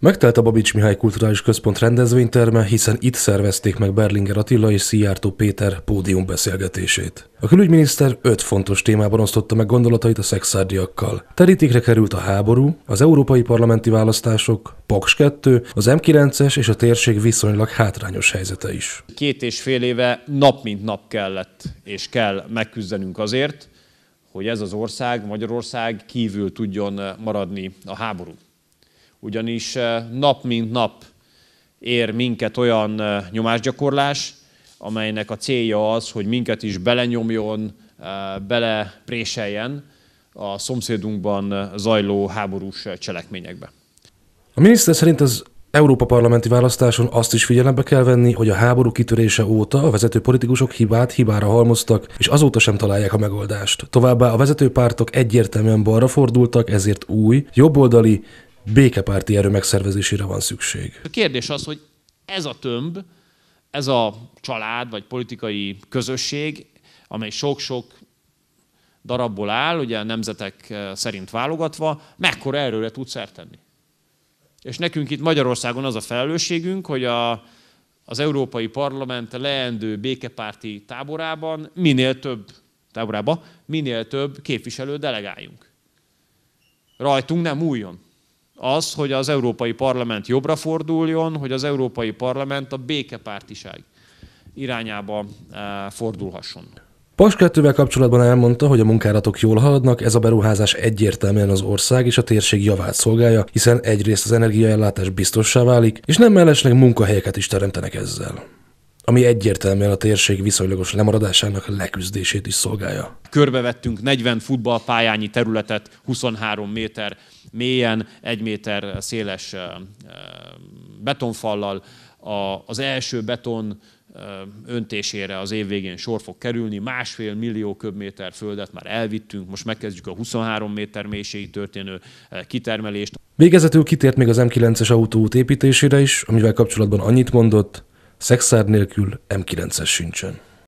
Megtelt a Babics Mihály Kulturális Központ rendezvényterme, hiszen itt szervezték meg Berlinger Attila és Szijjártó Péter beszélgetését. A külügyminiszter öt fontos témában osztotta meg gondolatait a szexárdiakkal. Terítékre került a háború, az európai parlamenti választások, Paks 2, az M9-es és a térség viszonylag hátrányos helyzete is. Két és fél éve nap mint nap kellett és kell megküzdenünk azért, hogy ez az ország, Magyarország kívül tudjon maradni a háború ugyanis eh, nap mint nap ér minket olyan eh, nyomásgyakorlás, amelynek a célja az, hogy minket is belenyomjon, eh, belepréseljen a szomszédunkban zajló háborús cselekményekbe. A miniszter szerint az Európa parlamenti választáson azt is figyelembe kell venni, hogy a háború kitörése óta a vezető politikusok hibát hibára halmoztak, és azóta sem találják a megoldást. Továbbá a vezető pártok egyértelműen balra fordultak, ezért új, jobboldali, békepárti erő megszervezésére van szükség. A kérdés az, hogy ez a tömb, ez a család vagy politikai közösség, amely sok-sok darabból áll, ugye a nemzetek eh, szerint válogatva, mekkora erőre tud szert tenni. És nekünk itt Magyarországon az a felelősségünk, hogy a, az Európai Parlament leendő békepárti táborában minél több táborába minél több képviselő delegáljunk. Rajtunk nem újon az, hogy az Európai Parlament jobbra forduljon, hogy az Európai Parlament a békepártiság irányába eh, fordulhasson. 2 kapcsolatban elmondta, hogy a munkálatok jól haladnak, ez a beruházás egyértelműen az ország és a térség javát szolgálja, hiszen egyrészt az energiaellátás biztossá válik, és nem mellesleg munkahelyeket is teremtenek ezzel ami egyértelműen a térség viszonylagos lemaradásának leküzdését is szolgálja. Körbevettünk 40 futballpályányi területet 23 méter mélyen, egy méter széles betonfallal. Az első beton öntésére az év végén sor fog kerülni. Másfél millió köbméter földet már elvittünk, most megkezdjük a 23 méter mélységi történő kitermelést. Végezetül kitért még az M9-es autóút építésére is, amivel kapcsolatban annyit mondott, szexár nélkül M9-es sincsen.